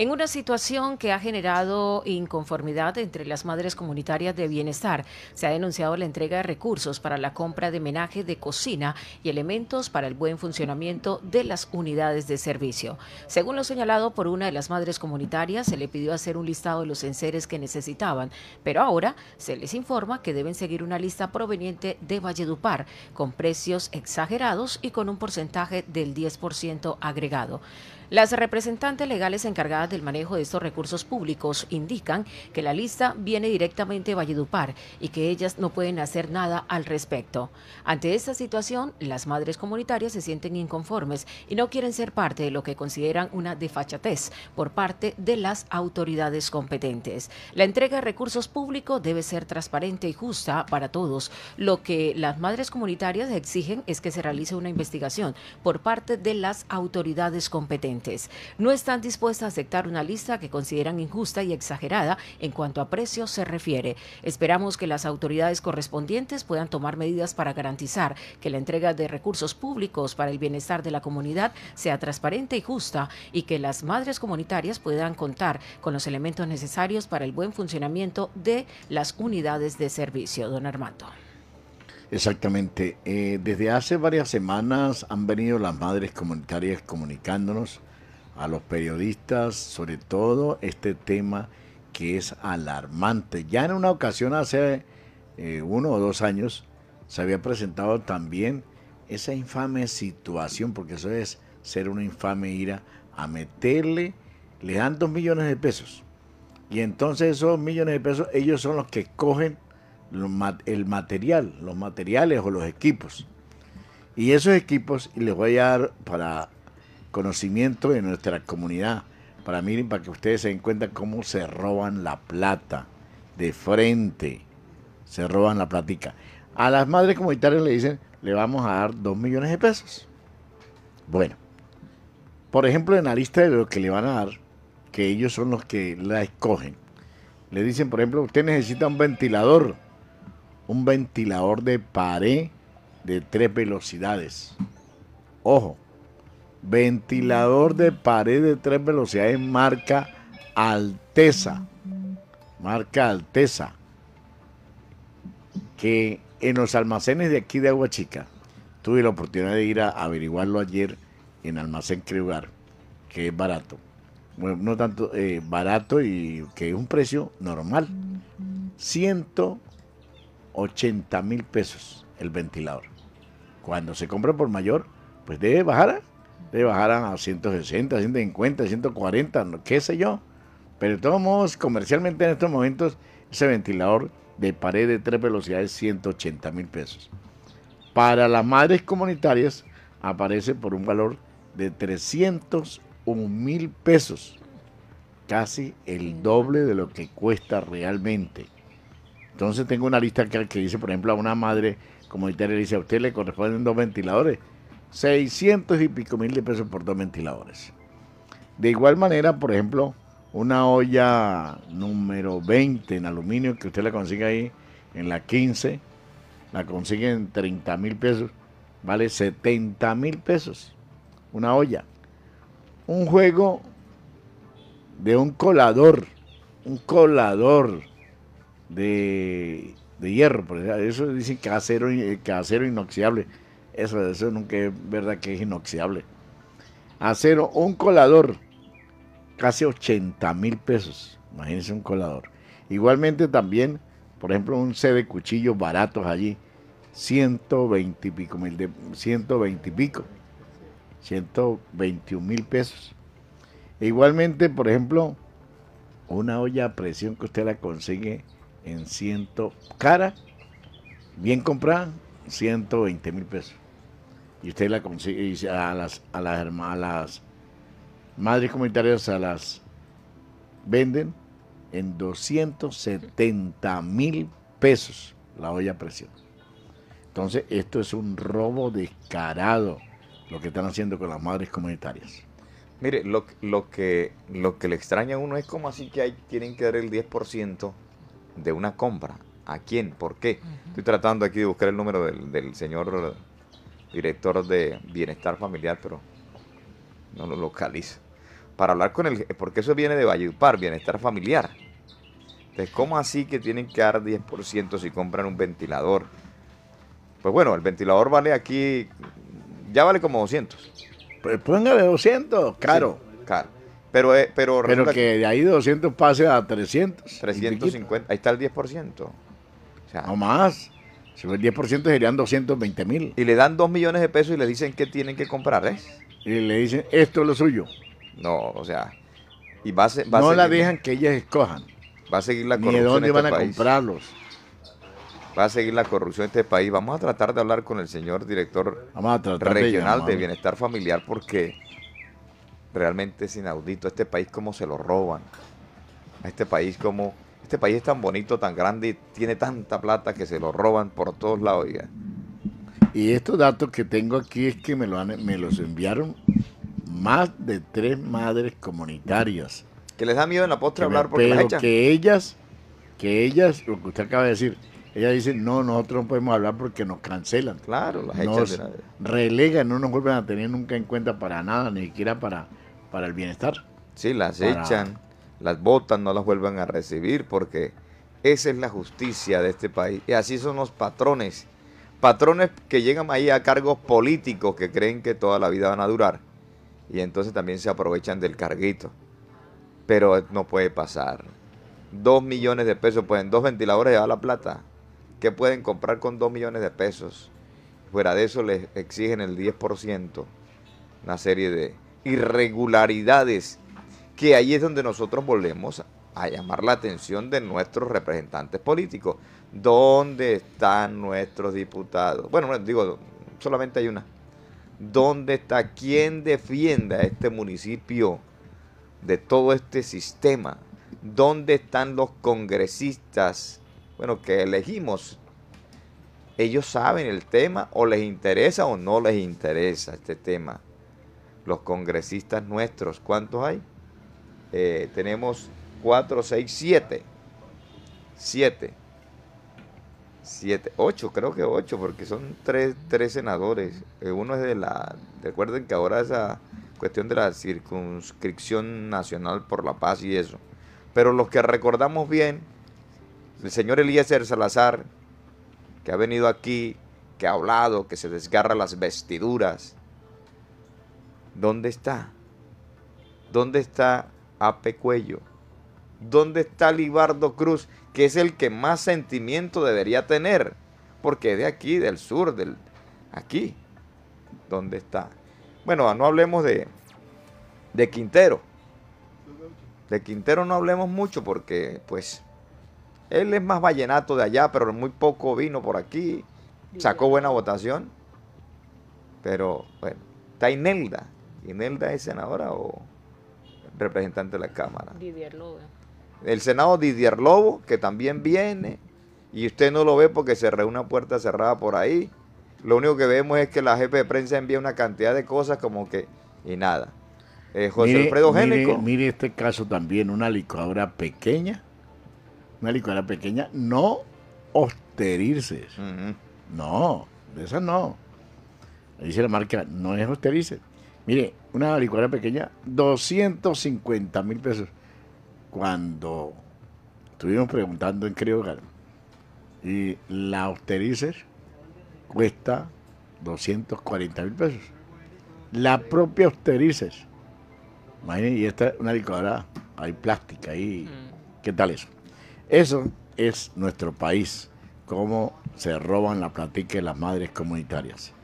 en una situación que ha generado inconformidad entre las madres comunitarias de bienestar. Se ha denunciado la entrega de recursos para la compra de menaje de cocina y elementos para el buen funcionamiento de las unidades de servicio. Según lo señalado por una de las madres comunitarias, se le pidió hacer un listado de los enseres que necesitaban, pero ahora se les informa que deben seguir una lista proveniente de Valledupar, con precios exagerados y con un porcentaje del 10% agregado. Las representantes legales encargadas del manejo de estos recursos públicos indican que la lista viene directamente de Valledupar y que ellas no pueden hacer nada al respecto. Ante esta situación, las madres comunitarias se sienten inconformes y no quieren ser parte de lo que consideran una defachatez por parte de las autoridades competentes. La entrega de recursos públicos debe ser transparente y justa para todos. Lo que las madres comunitarias exigen es que se realice una investigación por parte de las autoridades competentes. No están dispuestas a aceptar una lista que consideran injusta y exagerada en cuanto a precios se refiere. Esperamos que las autoridades correspondientes puedan tomar medidas para garantizar que la entrega de recursos públicos para el bienestar de la comunidad sea transparente y justa y que las madres comunitarias puedan contar con los elementos necesarios para el buen funcionamiento de las unidades de servicio. Don Armando. Exactamente. Eh, desde hace varias semanas han venido las madres comunitarias comunicándonos a los periodistas sobre todo este tema que es alarmante. Ya en una ocasión hace eh, uno o dos años se había presentado también esa infame situación, porque eso es ser una infame ira, a meterle, le dan dos millones de pesos. Y entonces esos millones de pesos ellos son los que cogen el material, los materiales o los equipos. Y esos equipos les voy a dar para conocimiento de nuestra comunidad, para miren, para que ustedes se den cuenta cómo se roban la plata de frente, se roban la platica. A las madres comunitarias le dicen, le vamos a dar 2 millones de pesos. Bueno, por ejemplo, en la lista de lo que le van a dar, que ellos son los que la escogen, le dicen, por ejemplo, usted necesita un ventilador un ventilador de pared de tres velocidades. Ojo, ventilador de pared de tres velocidades marca Alteza. Marca Alteza. Que en los almacenes de aquí de Agua Chica, tuve la oportunidad de ir a averiguarlo ayer en Almacén Creugar que es barato. Bueno, no tanto eh, barato y que es un precio normal. ciento 80 mil pesos el ventilador. Cuando se compra por mayor, pues debe bajar, ¿eh? debe bajar a 160, 150, 140, qué sé yo. Pero de todos modos, comercialmente en estos momentos, ese ventilador de pared de tres velocidades, 180 mil pesos. Para las madres comunitarias, aparece por un valor de 301 mil pesos, casi el doble de lo que cuesta realmente. Entonces tengo una lista que, dice, por ejemplo, a una madre comunitaria le dice, a usted le corresponden dos ventiladores. 600 y pico mil de pesos por dos ventiladores. De igual manera, por ejemplo, una olla número 20 en aluminio que usted la consigue ahí en la 15, la consigue en 30 mil pesos, vale 70 mil pesos. Una olla. Un juego de un colador, un colador de, hierro. eso dicen que acero, acero inoxidable. Eso, eso nunca es verdad que es inoxidable. Acero, un colador, casi 80 mil pesos. Imagínense un colador. Igualmente también, por ejemplo, un set de cuchillos baratos allí, 120 y pico 120 y pico, 121 mil pesos. E igualmente, por ejemplo, una olla a presión que usted la consigue en ciento, cara, bien comprada, 120 mil pesos. Y usted la consigue a las, a las, a madres comunitarias, a las venden en 270 mil pesos la olla a presión. Entonces, esto es un robo descarado lo que están haciendo con las madres comunitarias. Mire, lo, lo, que, lo que le extraña a uno es como así que hay, tienen que dar el 10% de una compra. ¿A quién? ¿Por qué? Estoy tratando aquí de buscar el número del, señor director de bienestar familiar, pero no lo localizo. Para hablar con él, porque eso viene de Valledupar, bienestar familiar. Entonces, ¿cómo así que tienen que dar 10% si compran un ventilador? Pues bueno, el ventilador vale aquí, ya vale como 200. Pues póngale 200, caro. caro. Eh, pero, pero, pero que de ahí 200 pase a 300. 350, ahí está el 10%. sea, no más. Si el 10% serían 220 mil. Y le dan 2 millones de pesos y le dicen que tienen que comprar, Y le dicen, esto es lo suyo. No, o sea, y va no la dejan que ellas escojan. Va a seguir la corrupción. de dónde van este a comprarlos. Va a seguir la corrupción en este país. Vamos a tratar de hablar con el señor director regional de bienestar familiar porque realmente es inaudito. Este país como se lo roban. Este país como... Este país es tan bonito, tan grande y tiene tanta plata que se lo roban por todos lados. Y estos datos que tengo aquí es que me, lo me los enviaron más de tres madres comunitarias. Que les da miedo en la postre hablar porque las echan. que ellas, que ellas, lo que usted acaba de decir, ellas dicen, no, nosotros no podemos hablar porque nos cancelan. Claro, las relegan, no nos vuelven a tener nunca en cuenta para nada, ni siquiera para para el bienestar. Sí, las echan, las botan, no las vuelvan a recibir porque esa es la justicia de este país. Y así son los patrones. Patrones que llegan ahí a cargos políticos que creen que toda la vida van a durar. Y entonces también se aprovechan del carguito. Pero no puede pasar. Dos millones de pesos, pueden dos ventiladores lleva la plata. ¿Qué pueden comprar con dos millones de pesos? Fuera de eso les exigen el 10%, una serie de, irregularidades, que ahí es donde nosotros volvemos a llamar la atención de nuestros representantes políticos. ¿Dónde están nuestros diputados? Bueno, digo, solamente hay una. ¿Dónde está quien defienda este municipio de todo este sistema? ¿Dónde están los congresistas? Bueno, que elegimos. Ellos saben el tema o les interesa o no les interesa este tema los congresistas nuestros, ¿cuántos hay? Eh, tenemos 4, 6, 7. 7. 7, 8, creo que ocho... porque son tres senadores. Eh, uno es de la... Recuerden que ahora esa cuestión de la circunscripción nacional por la paz y eso. Pero los que recordamos bien, el señor Eliezer Salazar, que ha venido aquí, que ha hablado, que se desgarra las vestiduras, ¿Dónde está? ¿Dónde está Apecuello? ¿Dónde está Libardo Cruz, que es el que más sentimiento debería tener? Porque es de aquí, del sur, del aquí. ¿Dónde está? Bueno, no hablemos de, de Quintero. De Quintero no hablemos mucho porque, pues, él es más vallenato de allá, pero muy poco vino por aquí. Sacó buena votación. Pero, bueno, está Inelda, Inelda es senadora o representante de la Cámara. Didier Lobo. El Senado Didier Lobo, que también viene, y usted no lo ve porque se una puerta cerrada por ahí. Lo único que vemos es que la jefe de prensa envía una cantidad de cosas como que, y nada. Eh, José Alfredo Génico. Mire, este caso también, una licuadora pequeña, una licuadora pequeña, no austerices. No, de esa no. Dice la marca, no es osterices Mire, una licuadora pequeña, 250 mil pesos. Cuando estuvimos preguntando en Criogal y la Osterizer cuesta 240 mil pesos. La propia Osterizer, imagínense, y esta es una licuadora, hay plástica ahí. Mm. ¿Qué tal eso? Eso es nuestro país, cómo se roban la platica de las madres comunitarias.